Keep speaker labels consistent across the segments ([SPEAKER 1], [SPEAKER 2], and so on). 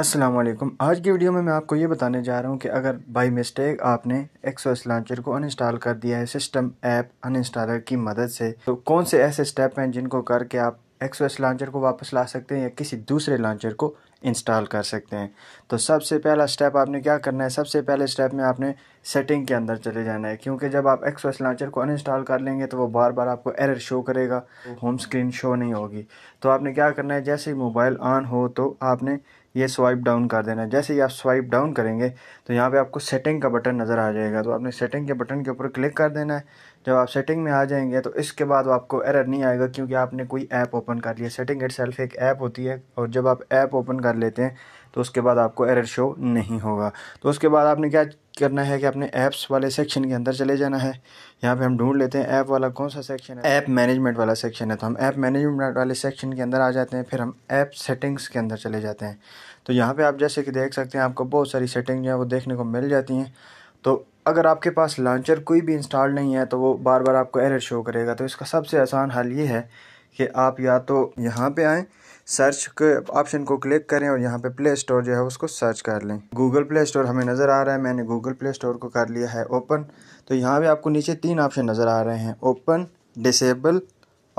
[SPEAKER 1] असलम आज की वीडियो में मैं आपको ये बताने जा रहा हूँ कि अगर बाई मिस्टेक आपने एक्सोस लॉन्चर को अनइंस्टॉल कर दिया है सिस्टम ऐप अनइंस्टॉलर की मदद से तो कौन से ऐसे स्टेप हैं जिनको करके आप एक्सोस लॉन्चर को वापस ला सकते हैं या किसी दूसरे लॉन्चर को इंस्टॉल कर सकते हैं तो सबसे पहला स्टेप आपने क्या करना है सबसे पहले स्टेप में आपने सेटिंग के अंदर चले जाना है क्योंकि जब आप एक्सप्रेस लॉन्चर को अनइंस्टॉल कर लेंगे तो वो बार बार आपको एरर शो करेगा होम स्क्रीन शो नहीं होगी तो आपने क्या करना है जैसे ही मोबाइल ऑन हो तो आपने ये स्वाइप डाउन कर देना है जैसे ही आप स्वाइप डाउन करेंगे तो यहाँ पे आपको सेटिंग का बटन नज़र आ जाएगा तो आपने सेटिंग के बटन के ऊपर क्लिक कर देना है जब आप सेटिंग में आ जाएंगे तो इसके बाद आपको एरर नहीं आएगा क्योंकि आपने कोई ऐप ओपन कर लिया सेटिंग इट एक ऐप होती है और जब आप ऐप ओपन कर कर लेते हैं तो उसके बाद आपको एरर शो नहीं होगा तो उसके बाद आपने क्या करना है कि अपने ऐप्स वाले सेक्शन के अंदर चले जाना है यहाँ पे हम ढूंढ लेते हैं ऐप वाला कौन सा सेक्शन है ऐप मैनेजमेंट वाला सेक्शन है तो हम ऐप मैनेजमेंट वाले सेक्शन के अंदर आ जाते हैं फिर हम ऐप सेटिंग्स के अंदर चले जाते हैं तो यहाँ पर आप जैसे कि देख सकते हैं आपको बहुत सारी सेटिंग जो है वो देखने को मिल जाती हैं तो अगर आपके पास लॉन्चर कोई भी इंस्टॉल नहीं है तो वो बार बार आपको एरर शो करेगा तो इसका सबसे आसान हल ये है कि आप या तो यहाँ पर आएँ सर्च के ऑप्शन को क्लिक करें और यहाँ पे प्ले स्टोर जो है उसको सर्च कर लें गूगल प्ले स्टोर हमें नज़र आ रहा है मैंने गूगल प्ले स्टोर को कर लिया है ओपन तो यहाँ पे आपको नीचे तीन ऑप्शन नज़र आ रहे हैं ओपन डिसेबल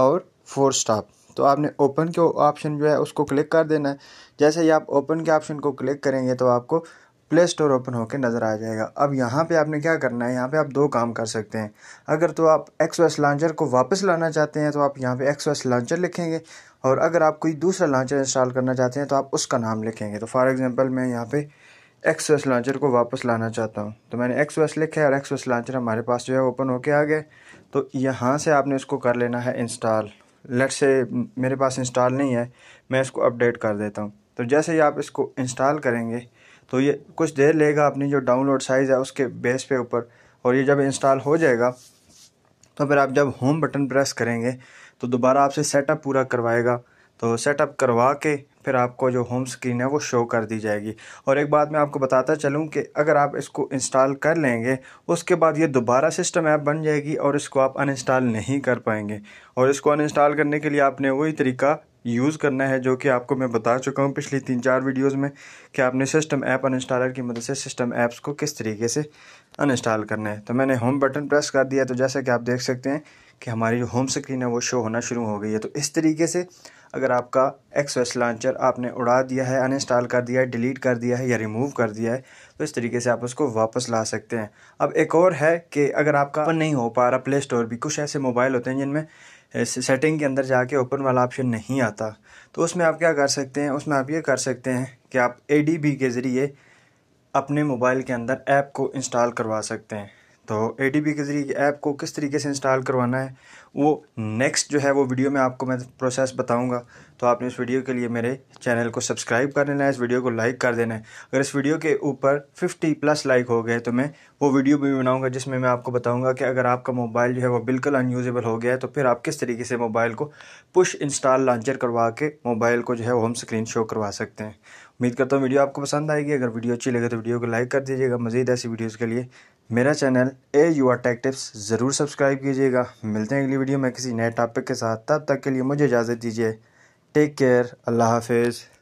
[SPEAKER 1] और फोर स्टॉप तो आपने ओपन के ऑप्शन जो है उसको क्लिक कर देना है जैसे ही आप ओपन के ऑप्शन को क्लिक करेंगे तो आपको प्ले स्टोर ओपन होकर नज़र आ जाएगा अब यहाँ पे आपने क्या करना है यहाँ पे आप दो काम कर सकते हैं अगर तो आप एक्स एस लॉन्चर को वापस लाना चाहते हैं तो आप यहाँ पे एक्स एस लॉन्चर लिखेंगे और अगर आप कोई दूसरा लॉन्चर इंस्टॉल करना चाहते हैं तो आप उसका नाम लिखेंगे तो फॉर एग्ज़ाम्पल मैं यहाँ पर एक्स एस लॉन्चर को वापस लाना चाहता हूँ तो मैंने एक्स एस लिखा है और एक्स एस लॉन्चर हमारे पास जो है ओपन होकर आ गए तो यहाँ से आपने उसको कर लेना है इंस्टॉल लेट से मेरे पास इंस्टॉल नहीं है मैं इसको अपडेट कर देता हूँ तो जैसे ही आप इसको इंस्टॉल करेंगे तो ये कुछ देर लेगा अपनी जो डाउनलोड साइज़ है उसके बेस पे ऊपर और ये जब इंस्टॉल हो जाएगा तो फिर आप जब होम बटन प्रेस करेंगे तो दोबारा आपसे सेटअप पूरा करवाएगा तो सेटअप करवा के फिर आपको जो होम स्क्रीन है वो शो कर दी जाएगी और एक बात मैं आपको बताता चलूँ कि अगर आप इसको इंस्टॉल कर लेंगे उसके बाद ये दोबारा सिस्टम ऐप बन जाएगी और इसको आप अनइंस्टॉल नहीं कर पाएंगे और इसको अनइंस्टॉल करने के लिए आपने वही तरीका यूज़ करना है जो कि आपको मैं बता चुका हूँ पिछली तीन चार वीडियोज़ में कि आपने सिस्टम ऐप अनइंस्टॉलर की मदद से सिस्टम ऐप्स को किस तरीके से अनइंस्टॉल करना है तो मैंने होम बटन प्रेस कर दिया तो जैसा कि आप देख सकते हैं कि हमारी जो होम स्क्रीन है वो शो होना शुरू हो गई है तो इस तरीके से अगर आपका एक्सएस लॉन्चर आपने उड़ा दिया है अनइंस्टॉल कर दिया है डिलीट कर दिया है या रिमूव कर दिया है तो इस तरीके से आप उसको वापस ला सकते हैं अब एक और है कि अगर आपका नहीं हो पा रहा प्ले स्टोर भी कुछ ऐसे मोबाइल होते हैं जिनमें सेटिंग के अंदर जाके ओपन वाला ऑप्शन नहीं आता तो उसमें आप क्या कर सकते हैं उसमें आप ये कर सकते हैं कि आप ए के ज़रिए अपने मोबाइल के अंदर ऐप को इंस्टॉल करवा सकते हैं तो ए के ज़रिए ऐप को किस तरीके से इंस्टॉल करवाना है वो नेक्स्ट जो है वो वीडियो में आपको मैं प्रोसेस बताऊंगा तो आपने इस वीडियो के लिए मेरे चैनल को सब्सक्राइब कर लेना है इस वीडियो को लाइक कर देना है अगर इस वीडियो के ऊपर 50 प्लस लाइक हो गए तो मैं वो वीडियो भी बनाऊंगा जिसमें मैं आपको बताऊंगा कि अगर आपका मोबाइल जो है वो बिल्कुल अनयूज़ेबल हो गया है तो फिर आप किस तरीके से मोबाइल को पुश इंस्टॉल लॉन्चर करवा के मोबाइल को जो है होम स्क्रीन शो करवा सकते हैं उम्मीद करता हूँ वीडियो आपको पसंद आएगी अगर वीडियो अच्छी लगे तो वीडियो को लाइक कर दीजिएगा मज़ीद ऐसी वीडियोज़ के लिए मेरा channel A U R tech tips ज़रूर सब्सक्राइब कीजिएगा मिलते हैं अगली वीडियो में किसी नए टॉपिक के साथ तब तक के लिए मुझे इजाज़त दीजिए टेक केयर अल्लाह हाफिज़